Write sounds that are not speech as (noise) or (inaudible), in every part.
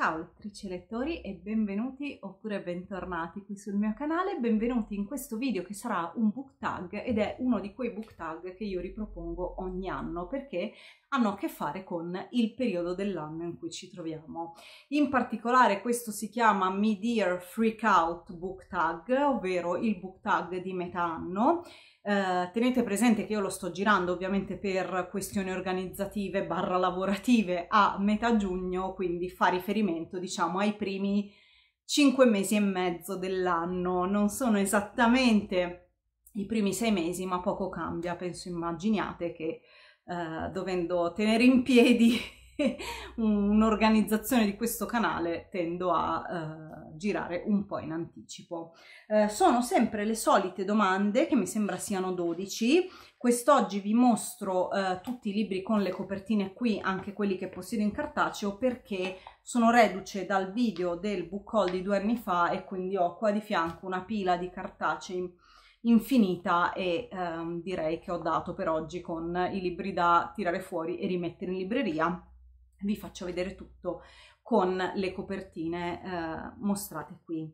Ciao lettrici e lettori e benvenuti oppure bentornati qui sul mio canale, benvenuti in questo video che sarà un book tag ed è uno di quei book tag che io ripropongo ogni anno perché hanno a che fare con il periodo dell'anno in cui ci troviamo. In particolare questo si chiama Mid-Year Freakout Book Tag, ovvero il book tag di metà anno. Eh, tenete presente che io lo sto girando ovviamente per questioni organizzative barra lavorative a metà giugno, quindi fa riferimento diciamo ai primi 5 mesi e mezzo dell'anno, non sono esattamente i primi 6 mesi, ma poco cambia, penso immaginate che eh, dovendo tenere in piedi (laughs) un'organizzazione di questo canale tendo a eh, girare un po' in anticipo. Eh, sono sempre le solite domande che mi sembra siano 12. Quest'oggi vi mostro eh, tutti i libri con le copertine qui, anche quelli che possiedo in cartaceo, perché sono reduce dal video del book haul di due anni fa e quindi ho qua di fianco una pila di cartacei infinita e ehm, direi che ho dato per oggi con i libri da tirare fuori e rimettere in libreria. Vi faccio vedere tutto con le copertine eh, mostrate qui.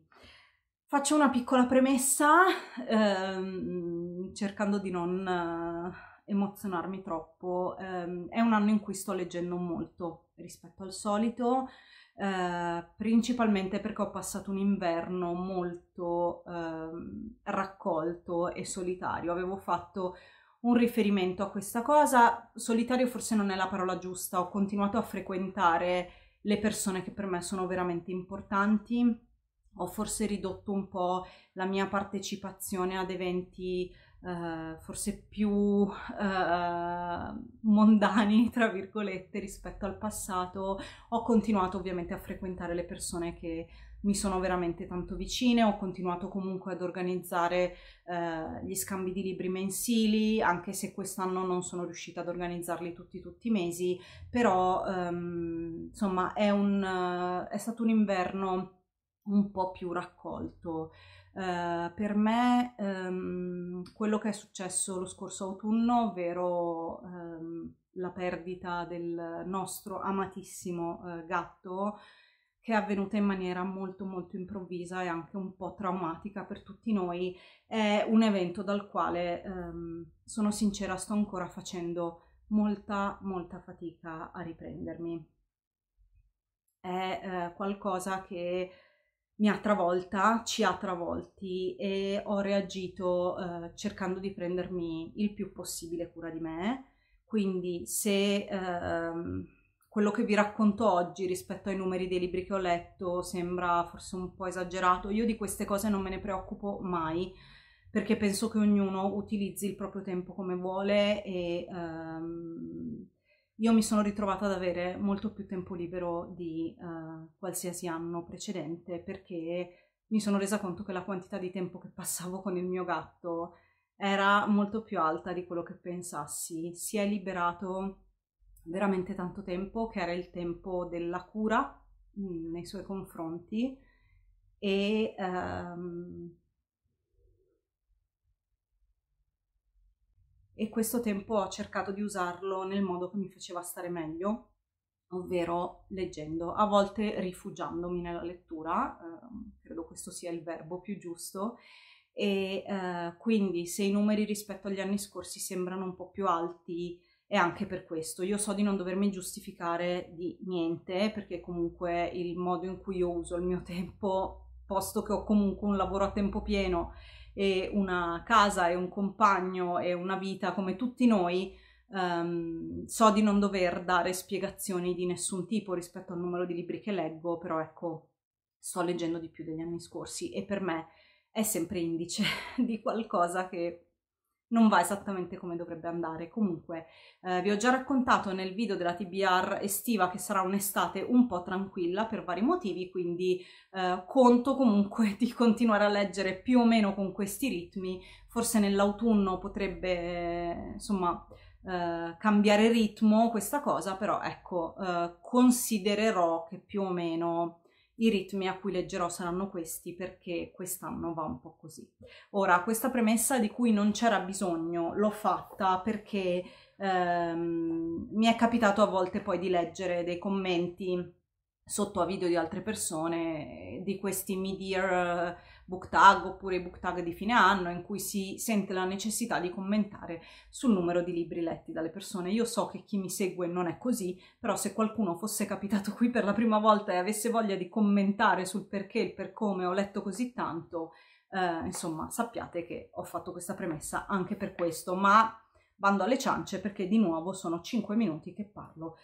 Faccio una piccola premessa ehm, cercando di non... Eh, emozionarmi troppo. Eh, è un anno in cui sto leggendo molto rispetto al solito, eh, principalmente perché ho passato un inverno molto ehm, raccolto e solitario. Avevo fatto un riferimento a questa cosa, solitario forse non è la parola giusta, ho continuato a frequentare le persone che per me sono veramente importanti, ho forse ridotto un po' la mia partecipazione ad eventi eh, forse più eh, mondani, (laughs) tra virgolette, rispetto al passato, ho continuato ovviamente a frequentare le persone che mi sono veramente tanto vicine, ho continuato comunque ad organizzare eh, gli scambi di libri mensili, anche se quest'anno non sono riuscita ad organizzarli tutti tutti i mesi, però ehm, insomma è, un, eh, è stato un inverno un po' più raccolto. Eh, per me um, quello che è successo lo scorso autunno, ovvero um, la perdita del nostro amatissimo uh, gatto, che è avvenuta in maniera molto molto improvvisa e anche un po' traumatica per tutti noi, è un evento dal quale um, sono sincera sto ancora facendo molta molta fatica a riprendermi. È uh, qualcosa che mi ha travolta, ci ha travolti e ho reagito eh, cercando di prendermi il più possibile cura di me. Quindi se ehm, quello che vi racconto oggi rispetto ai numeri dei libri che ho letto sembra forse un po' esagerato, io di queste cose non me ne preoccupo mai perché penso che ognuno utilizzi il proprio tempo come vuole e ehm, io mi sono ritrovata ad avere molto più tempo libero di uh, qualsiasi anno precedente perché mi sono resa conto che la quantità di tempo che passavo con il mio gatto era molto più alta di quello che pensassi. Si è liberato veramente tanto tempo, che era il tempo della cura mh, mm, nei suoi confronti e um, e questo tempo ho cercato di usarlo nel modo che mi faceva stare meglio, ovvero leggendo, a volte rifugiandomi nella lettura, eh, credo questo sia il verbo più giusto, e eh, quindi se i numeri rispetto agli anni scorsi sembrano un po' più alti è anche per questo. Io so di non dovermi giustificare di niente perché comunque il modo in cui io uso il mio (laughs) tempo, posto che ho comunque un lavoro a tempo pieno e una casa e un compagno e una vita come tutti noi, um, so di non dover dare spiegazioni di nessun tipo rispetto al numero di libri che leggo, però ecco, sto leggendo di più degli anni scorsi e per me è sempre indice (laughs) di qualcosa che non va esattamente come dovrebbe andare. Comunque eh, vi ho già raccontato nel video della TBR estiva che sarà un'estate un po' tranquilla per vari motivi, quindi eh, conto comunque (laughs) di continuare a leggere più o meno con questi ritmi, forse nell'autunno potrebbe insomma eh, cambiare ritmo questa cosa, però ecco eh, considererò che più o meno i ritmi a cui leggerò saranno questi perché quest'anno va un po' così. Ora, questa premessa di cui non c'era bisogno l'ho fatta perché ehm, mi è capitato a volte poi di leggere dei commenti sotto a video di altre persone di questi mid-year book tag oppure i book tag di fine anno in cui si sente la necessità di commentare sul numero di libri letti dalle persone. Io so che chi mi segue non è così, però se qualcuno fosse capitato qui per la prima volta e avesse voglia di commentare sul perché e per come ho letto così tanto, eh, insomma, sappiate che ho fatto questa premessa anche per questo, ma bando alle ciance perché di nuovo sono 5 minuti che parlo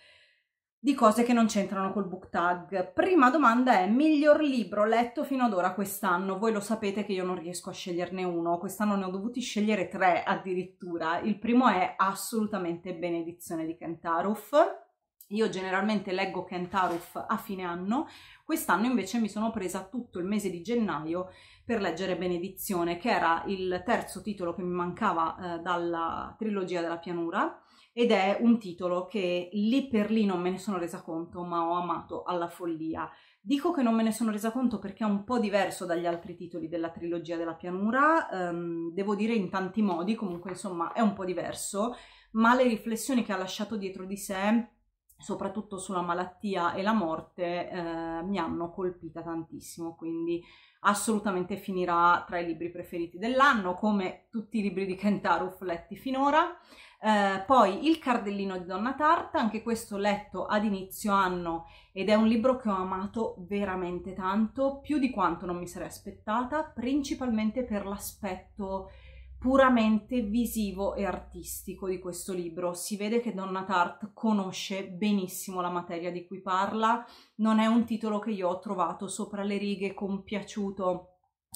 di cose che non c'entrano col book tag. Prima domanda è miglior libro letto fino ad ora quest'anno. Voi lo sapete che io non riesco a sceglierne uno, quest'anno ne ho dovuti scegliere tre addirittura. Il primo è assolutamente Benedizione di Kentaruf. Io generalmente leggo Kentaruf a fine anno, quest'anno invece mi sono presa tutto il mese di gennaio per leggere Benedizione, che era il terzo titolo che mi mancava eh, dalla trilogia della pianura ed è un titolo che lì per lì non me ne sono resa conto, ma ho amato alla follia. Dico che non me ne sono resa conto perché è un po' diverso dagli altri titoli della trilogia della pianura, ehm, devo dire in tanti modi, comunque insomma è un po' diverso, ma le riflessioni che ha lasciato dietro di sé soprattutto sulla malattia e la morte, eh, mi hanno colpita tantissimo, quindi assolutamente finirà tra i libri preferiti dell'anno, come tutti i libri di Kentaro letti finora. Eh, poi Il cardellino di Donna Tarta, anche questo letto ad inizio anno ed è un libro che ho amato veramente tanto, più di quanto non mi sarei aspettata, principalmente per l'aspetto puramente visivo e artistico di questo libro. Si vede che Donna Tart conosce benissimo la materia di cui parla, non è un titolo che io ho trovato sopra le righe compiaciuto,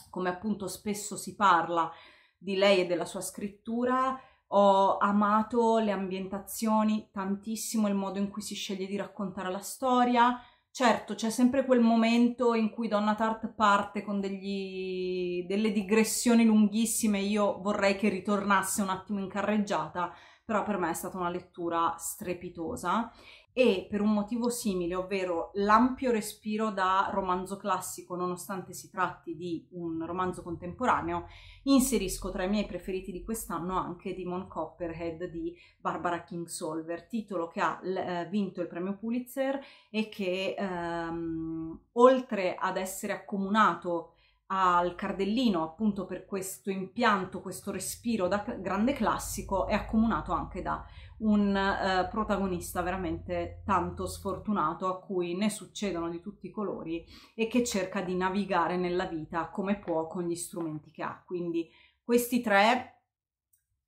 come appunto spesso si parla di lei e della sua scrittura. Ho amato le ambientazioni tantissimo, il modo in cui si sceglie di raccontare la storia, Certo, c'è sempre quel momento in cui Donna Tart parte con degli, delle digressioni lunghissime, io vorrei che ritornasse un attimo in carreggiata, però per me è stata una lettura strepitosa e per un motivo simile, ovvero l'ampio respiro da romanzo classico, nonostante si tratti di un romanzo contemporaneo, inserisco tra i miei preferiti di quest'anno anche Demon Copperhead di Barbara Kingsolver, titolo che ha eh, vinto il premio Pulitzer e che ehm, oltre ad essere accomunato al cardellino appunto per questo impianto, questo respiro da grande classico è accomunato anche da un eh, protagonista veramente tanto sfortunato a cui ne succedono di tutti i colori e che cerca di navigare nella vita come può con gli strumenti che ha. Quindi questi tre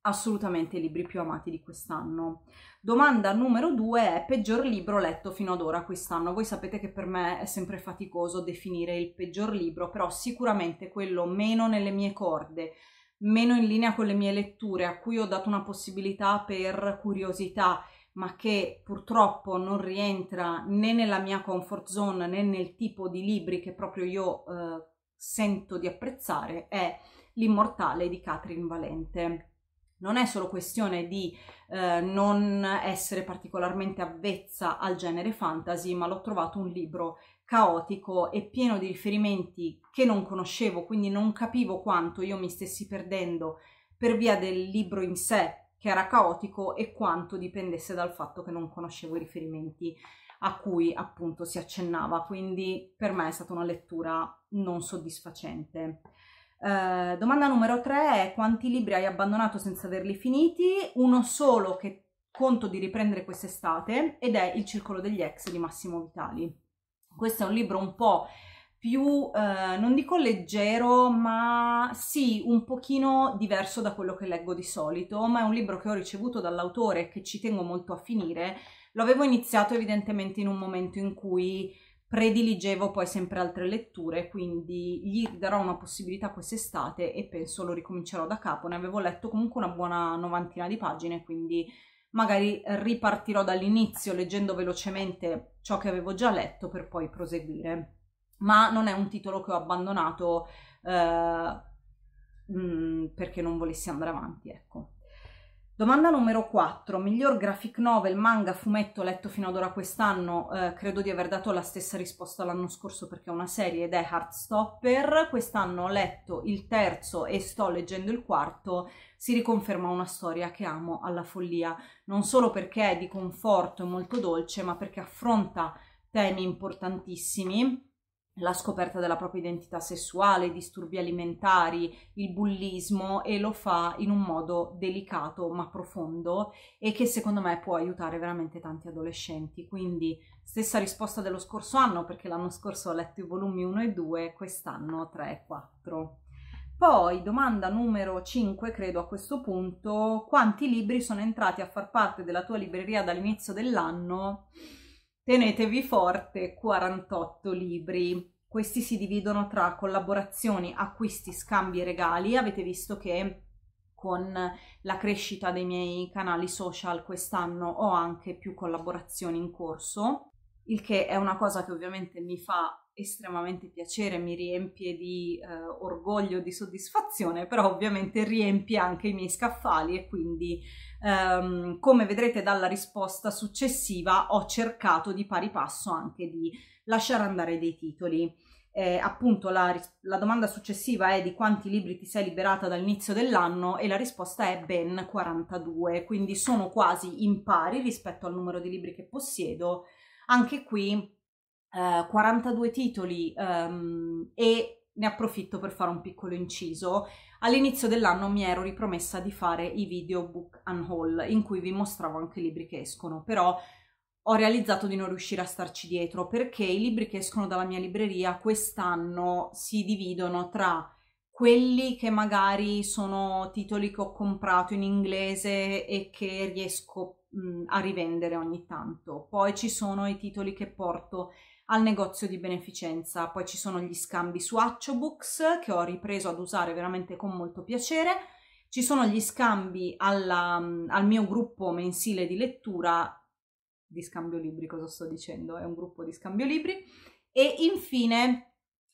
assolutamente i libri più amati di quest'anno. Domanda numero due è peggior libro letto fino ad ora quest'anno. Voi sapete che per me è sempre faticoso definire il peggior libro, però sicuramente quello meno nelle mie corde, meno in linea con le mie letture, a cui ho dato una possibilità per curiosità, ma che purtroppo non rientra né nella mia comfort zone né nel tipo di libri che proprio io eh, sento di apprezzare, è L'immortale di Catherine Valente. Non è solo questione di eh, non essere particolarmente avvezza al genere fantasy, ma l'ho trovato un libro caotico e pieno di riferimenti che non conoscevo, quindi non capivo quanto io mi stessi perdendo per via del libro in sé, che era caotico, e quanto dipendesse dal fatto che non conoscevo i riferimenti a cui appunto si accennava. Quindi per me è stata una lettura non soddisfacente. Eh, domanda numero 3 è quanti libri hai abbandonato senza averli finiti? Uno solo che conto di riprendere quest'estate ed è Il Circolo degli Ex di Massimo Vitali. Questo è un libro un po' più, eh, non dico leggero, ma sì, un pochino diverso da quello che leggo di solito, ma è un libro che ho ricevuto dall'autore e che ci tengo molto a finire. L'avevo iniziato evidentemente in un momento in cui prediligevo poi sempre altre letture, quindi gli darò una possibilità quest'estate e penso lo ricomincerò da capo. Ne avevo letto comunque una buona novantina di pagine, quindi magari ripartirò dall'inizio leggendo velocemente ciò che avevo già letto per poi proseguire. Ma non è un titolo che ho abbandonato eh, mh, mm, perché non volessi andare avanti, ecco. Domanda numero 4. Miglior graphic novel, manga, fumetto letto fino ad ora quest'anno? Eh, credo di aver dato la stessa risposta l'anno scorso perché è una serie ed è Heartstopper. Quest'anno ho letto il terzo e sto leggendo il quarto. Si riconferma una storia che amo alla follia, non solo perché è di conforto e molto dolce, ma perché affronta temi importantissimi la scoperta della propria identità sessuale, i disturbi alimentari, il bullismo e lo fa in un modo delicato ma profondo e che secondo me può aiutare veramente tanti adolescenti. Quindi stessa risposta dello scorso anno perché l'anno scorso ho letto i volumi 1 e 2, quest'anno 3 e 4. Poi domanda numero 5, credo a questo punto, quanti libri sono entrati a far parte della tua libreria dall'inizio dell'anno? Tenetevi forte, 48 libri. Questi si dividono tra collaborazioni, acquisti, scambi e regali. Avete visto che con la crescita dei miei canali social quest'anno ho anche più collaborazioni in corso il che è una cosa che ovviamente mi fa estremamente piacere, mi riempie di eh, orgoglio, di soddisfazione, però ovviamente riempie anche i miei scaffali e quindi ehm, come vedrete dalla risposta successiva ho cercato di pari passo anche di lasciare andare dei titoli. Eh, appunto la, la domanda successiva è di quanti libri ti sei liberata dall'inizio dell'anno e la risposta è ben 42, quindi sono quasi in pari rispetto al numero di libri che possiedo anche qui eh, 42 titoli ehm, e ne approfitto per fare un piccolo inciso. All'inizio dell'anno mi ero ripromessa di fare i video book and haul in cui vi mostravo anche i libri che escono, però ho realizzato di non riuscire a starci dietro perché i libri che escono dalla mia libreria quest'anno si dividono tra quelli che magari sono titoli che ho comprato in inglese e che riesco mh, a rivendere ogni tanto. Poi ci sono i titoli che porto al negozio di beneficenza, poi ci sono gli scambi su Acciobooks che ho ripreso ad usare veramente con molto piacere. Ci sono gli scambi alla, al mio gruppo mensile di lettura di scambio libri, cosa sto dicendo? È un gruppo di scambio libri. E infine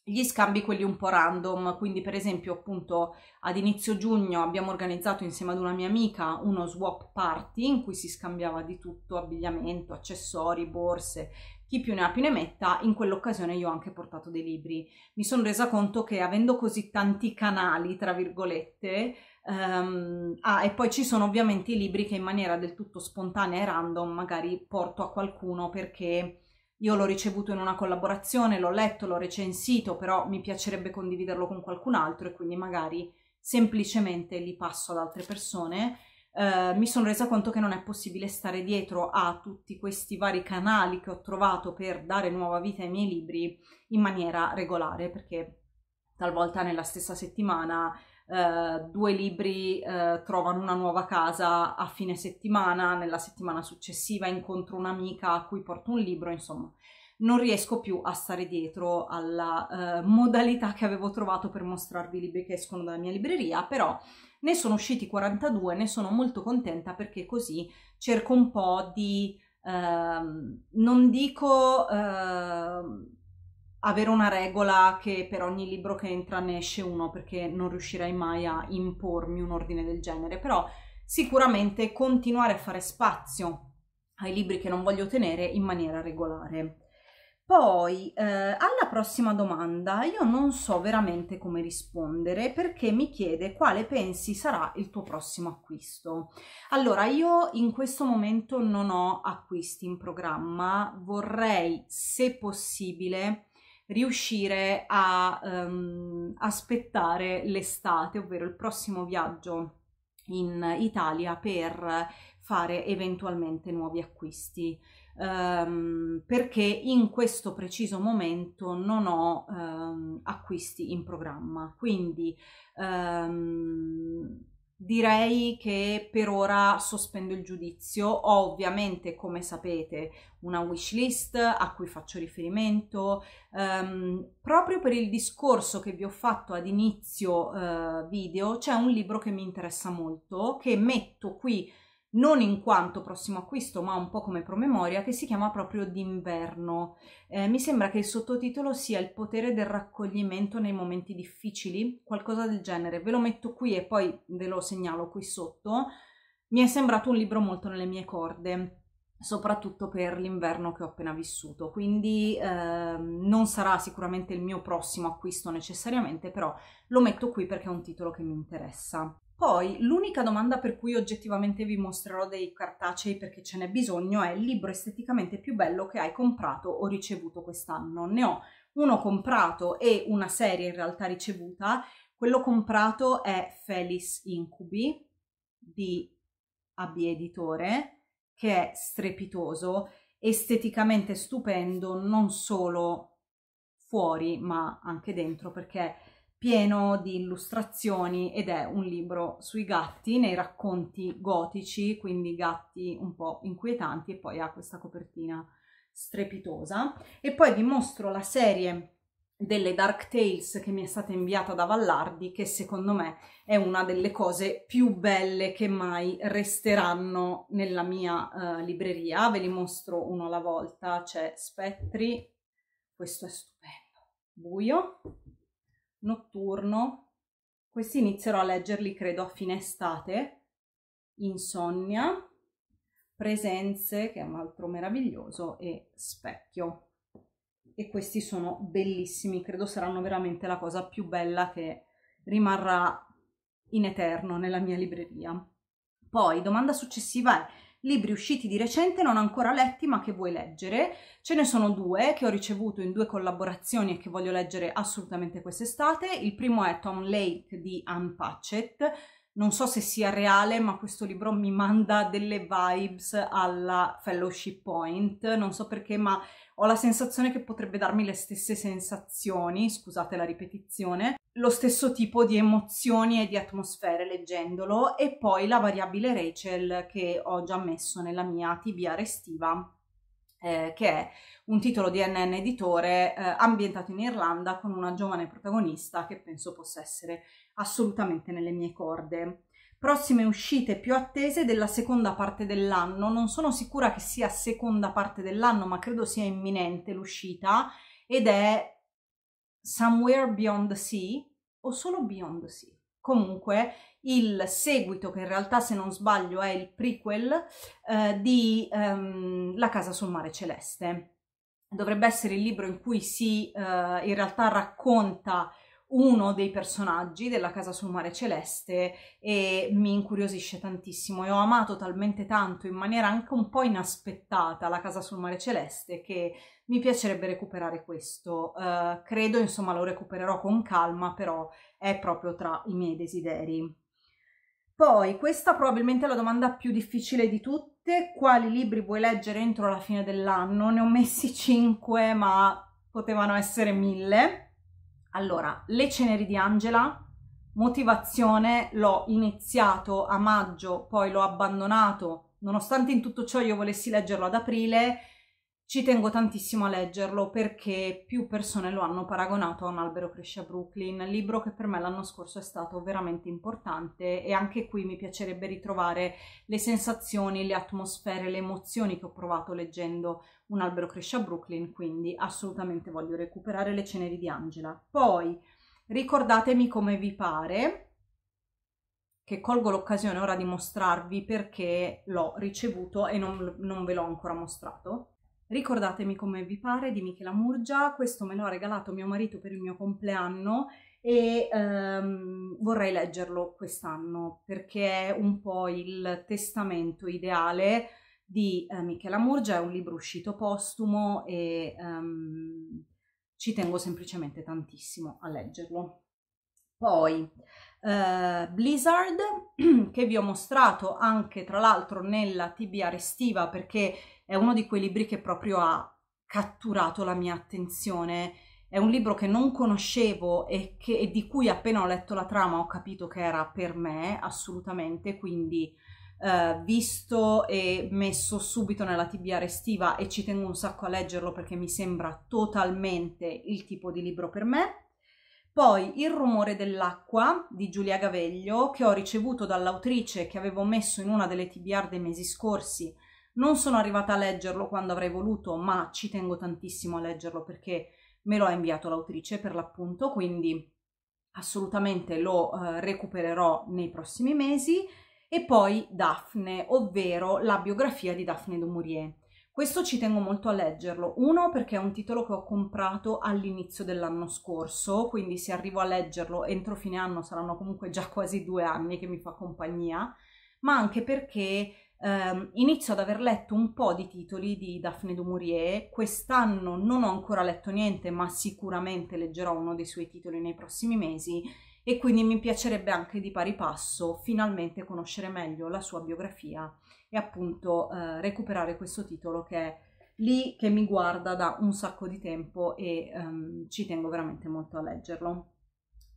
gli scambi quelli un po' random, quindi per esempio appunto ad inizio giugno abbiamo organizzato insieme ad una mia amica uno swap party in cui si scambiava di tutto, abbigliamento, accessori, borse, chi più ne ha più ne metta, in quell'occasione io ho anche portato dei libri. Mi sono resa conto che avendo così tanti canali, tra virgolette, Um, ah, e poi ci sono ovviamente i libri che in maniera del tutto spontanea e random magari porto a qualcuno perché io l'ho ricevuto in una collaborazione, l'ho letto, l'ho recensito, però mi piacerebbe condividerlo con qualcun altro e quindi magari semplicemente li passo ad altre persone. Eh, mi sono resa conto che non è possibile stare dietro a tutti questi vari canali che ho trovato per dare nuova vita ai miei libri in maniera regolare, perché talvolta nella stessa settimana eh, due libri eh, trovano una nuova casa a fine settimana, nella settimana successiva incontro un'amica a cui porto un libro, insomma non riesco più a stare dietro alla eh, modalità che avevo trovato per mostrarvi i libri che escono dalla mia libreria, però ne sono usciti 42, ne sono molto contenta perché così cerco un po' di, eh, non dico... Eh, avere una regola che per ogni libro che entra ne esce uno, perché non riuscirei mai a impormi un ordine del genere, però sicuramente continuare a fare spazio ai libri che non voglio tenere in maniera regolare. Poi, eh, alla prossima domanda, io non so veramente come rispondere perché mi chiede quale pensi sarà il tuo prossimo acquisto. Allora, io in questo momento non ho acquisti in programma, vorrei, se possibile, riuscire a um, aspettare l'estate, ovvero il prossimo viaggio in Italia per fare eventualmente nuovi acquisti. Um, perché in questo preciso momento non ho um, acquisti in programma quindi um, Direi che per ora sospendo il giudizio, ho ovviamente come sapete una wishlist a cui faccio riferimento, um, proprio per il discorso che vi ho fatto ad inizio uh, video c'è un libro che mi interessa molto che metto qui non in quanto prossimo acquisto, ma un po' come promemoria, che si chiama proprio D'inverno. Eh, mi sembra che il sottotitolo sia Il potere del raccoglimento nei momenti difficili, qualcosa del genere. Ve lo metto qui e poi ve lo segnalo qui sotto. Mi è sembrato un libro molto nelle mie corde soprattutto per l'inverno che ho appena vissuto, quindi eh, non sarà sicuramente il mio prossimo acquisto necessariamente, però lo metto qui perché è un titolo che mi interessa. Poi l'unica domanda per cui oggettivamente vi mostrerò dei cartacei perché ce n'è bisogno è il libro esteticamente più bello che hai comprato o ricevuto quest'anno. Ne ho uno comprato e una serie in realtà ricevuta. Quello comprato è Felis Incubi di AB Editore, che è strepitoso, esteticamente stupendo, non solo fuori ma anche dentro perché pieno di illustrazioni ed è un libro sui gatti nei racconti gotici, quindi gatti un po' inquietanti e poi ha questa copertina strepitosa. E poi vi mostro la serie delle Dark Tales che mi è stata inviata da Vallardi, che secondo me è una delle cose più belle che mai resteranno nella mia uh, libreria. Ve li mostro uno alla volta, c'è Spettri, questo è stupendo, buio, notturno. Questi inizierò a leggerli, credo, a fine estate. Insonnia, Presenze, che è un altro meraviglioso, e Specchio. E questi sono bellissimi, credo saranno veramente la cosa più bella che rimarrà in eterno nella mia libreria. Poi, domanda successiva è libri usciti di recente non ancora letti ma che vuoi leggere. Ce ne sono due che ho ricevuto in due collaborazioni e che voglio leggere assolutamente quest'estate. Il primo è Tom Lake di Anne Patchett, non so se sia reale, ma questo libro mi manda delle vibes alla Fellowship Point, non so perché, ma ho la sensazione che potrebbe darmi le stesse sensazioni, scusate la ripetizione, lo stesso tipo di emozioni e di atmosfere leggendolo e poi la variabile Rachel che ho già messo nella mia tibia restiva eh, che è un titolo di NN Editore eh, ambientato in Irlanda con una giovane protagonista che penso possa essere assolutamente nelle mie corde. Prossime uscite più attese della seconda parte dell'anno, non sono sicura che sia seconda parte dell'anno, ma credo sia imminente l'uscita ed è Somewhere Beyond the Sea o solo Beyond the Sea. Comunque il seguito, che in realtà se non sbaglio è il prequel eh, di ehm, La casa sul mare celeste. Dovrebbe essere il libro in cui si eh, in realtà racconta uno dei personaggi della Casa sul Mare Celeste e mi incuriosisce tantissimo e ho amato talmente tanto in maniera anche un po' inaspettata la Casa sul Mare Celeste che mi piacerebbe recuperare questo. Uh, credo insomma lo recupererò con calma però è proprio tra i miei desideri. Poi, questa probabilmente è la domanda più difficile di tutte, quali libri vuoi leggere entro la fine dell'anno? Ne ho messi 5 ma potevano essere mille. Allora, Le ceneri di Angela, motivazione, l'ho iniziato a maggio, poi l'ho abbandonato, nonostante in tutto ciò io volessi leggerlo ad aprile, ci tengo tantissimo a leggerlo perché più persone lo hanno paragonato a Un albero cresce a Brooklyn, libro che per me l'anno scorso è stato veramente importante e anche qui mi piacerebbe ritrovare le sensazioni, le atmosfere, le emozioni che ho provato leggendo un albero cresce a Brooklyn, quindi assolutamente voglio recuperare le ceneri di Angela. Poi ricordatemi come vi pare, che colgo l'occasione ora di mostrarvi perché l'ho ricevuto e non, non ve l'ho ancora mostrato. Ricordatemi come vi pare di Michela Murgia, questo me lo ha regalato mio marito per il mio compleanno e ehm, vorrei leggerlo quest'anno perché è un po' il testamento ideale di eh, Michela Murgia, è un libro uscito postumo e ehm, ci tengo semplicemente tantissimo a leggerlo. Poi eh, Blizzard, (clears throat) che vi ho mostrato anche tra l'altro nella TBR estiva perché è uno di quei libri che proprio ha catturato la mia attenzione. È un libro che non conoscevo e, che, e di cui appena ho letto la trama ho capito che era per me assolutamente, quindi eh, visto e messo subito nella TBR estiva e ci tengo un sacco a leggerlo perché mi sembra totalmente il tipo di libro per me. Poi Il rumore dell'acqua di Giulia Gaveglio, che ho ricevuto dall'autrice che avevo messo in una delle TBR dei mesi scorsi. Non sono arrivata a leggerlo quando avrei voluto, ma ci tengo tantissimo a leggerlo perché me lo ha inviato l'autrice per l'appunto, quindi assolutamente lo eh, recupererò nei prossimi mesi e poi Daphne, ovvero la biografia di Daphne du Maurier. Questo ci tengo molto a leggerlo, uno perché è un titolo che ho comprato all'inizio dell'anno scorso, quindi se arrivo a leggerlo entro fine anno saranno comunque già quasi due anni che mi fa compagnia, ma anche perché ehm, inizio ad aver letto un po' di titoli di Daphne du Maurier, quest'anno non ho ancora letto niente, ma sicuramente leggerò uno dei suoi titoli nei prossimi mesi e quindi mi piacerebbe anche di pari passo finalmente conoscere meglio la sua biografia e appunto eh, recuperare questo titolo che è lì che mi guarda da un sacco di tempo e um, ci tengo veramente molto a leggerlo.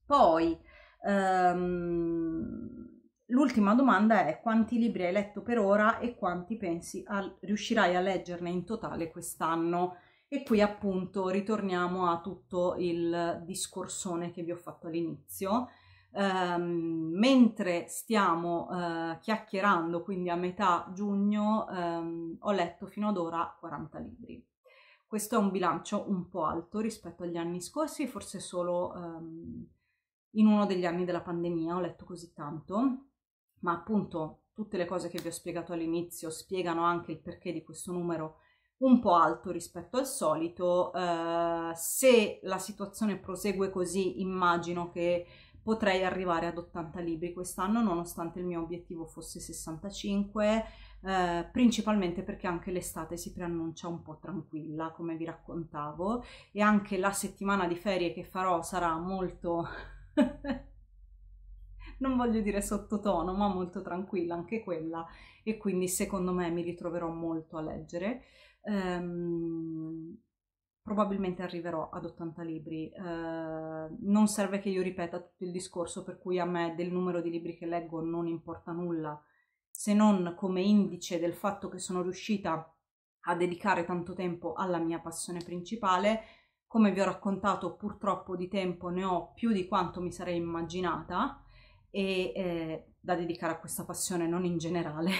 Poi um, l'ultima domanda è quanti libri hai letto per ora e quanti pensi a, riuscirai a leggerne in totale quest'anno? E qui appunto ritorniamo a tutto il discorsone che vi ho fatto all'inizio. Um, mentre stiamo uh, chiacchierando, quindi a metà giugno, um, ho letto fino ad ora 40 libri. Questo è un bilancio un po' alto rispetto agli anni scorsi, forse solo um, in uno degli anni della pandemia ho letto così tanto, ma appunto tutte le cose che vi ho spiegato all'inizio spiegano anche il perché di questo numero un po' alto rispetto al solito. Eh, se la situazione prosegue così, immagino che potrei arrivare ad 80 libri quest'anno, nonostante il mio obiettivo fosse 65, eh, principalmente perché anche l'estate si preannuncia un po' tranquilla, come vi raccontavo, e anche la settimana di ferie che farò sarà molto... (laughs) non voglio dire sottotono, ma molto tranquilla anche quella e quindi secondo me mi ritroverò molto a leggere ehm, probabilmente arriverò ad 80 libri. Eh, non serve che io ripeta tutto il discorso per cui a me del numero di libri che leggo non importa nulla, se non come indice del fatto che sono riuscita a dedicare tanto tempo alla mia passione principale. Come vi ho raccontato, purtroppo di tempo ne ho più di quanto mi sarei immaginata e eh, da dedicare a questa passione, non in generale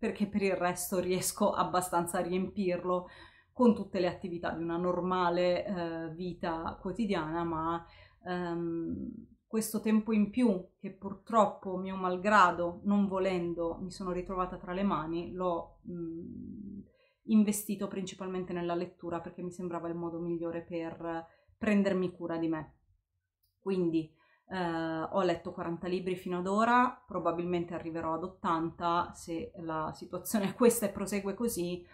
perché per il resto riesco abbastanza a riempirlo con tutte le attività di una normale eh, vita quotidiana, ma ehm, questo tempo in più che purtroppo mio malgrado, non volendo, mi sono ritrovata tra le mani, l'ho mh, mm, investito principalmente nella lettura perché mi sembrava il modo migliore per prendermi cura di me. Quindi Uh, ho letto 40 libri fino ad ora, probabilmente arriverò ad 80 se la situazione è questa e prosegue così.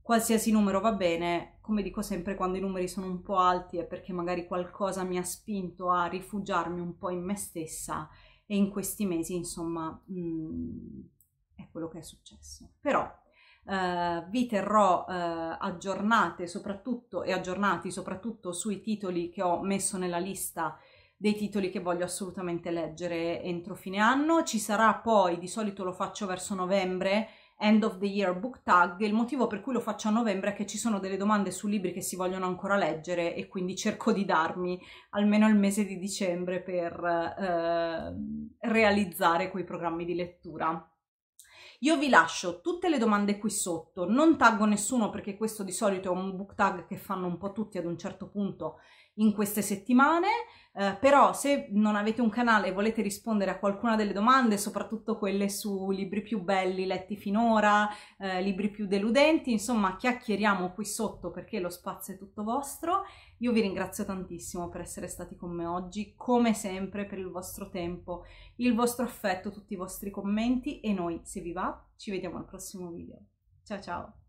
Qualsiasi numero va bene, come dico sempre quando i numeri sono un po' alti è perché magari qualcosa mi ha spinto a rifugiarmi un po' in me stessa e in questi mesi insomma mh, mm, è quello che è successo. Però Uh, vi terrò uh, aggiornate soprattutto e aggiornati soprattutto sui titoli che ho messo nella lista dei titoli che voglio assolutamente leggere entro fine anno. Ci sarà poi, di solito lo faccio verso novembre, End of the Year Book Tag. Il motivo per cui lo faccio a novembre è che ci sono delle domande su libri che si vogliono ancora leggere e quindi cerco di darmi almeno il mese di dicembre per eh, realizzare quei programmi di lettura. Io vi lascio tutte le domande qui sotto, non taggo nessuno perché questo di solito è un book tag che fanno un po' tutti ad un certo punto in queste settimane. Eh, però se non avete un canale e volete rispondere a qualcuna delle domande, soprattutto quelle su libri più belli letti finora, eh, libri più deludenti, insomma chiacchieriamo qui sotto perché lo spazio è tutto vostro. Io vi ringrazio tantissimo per essere stati con me oggi, come sempre per il vostro tempo, il vostro affetto, tutti i vostri commenti e noi, se vi va, ci vediamo al prossimo video. Ciao ciao!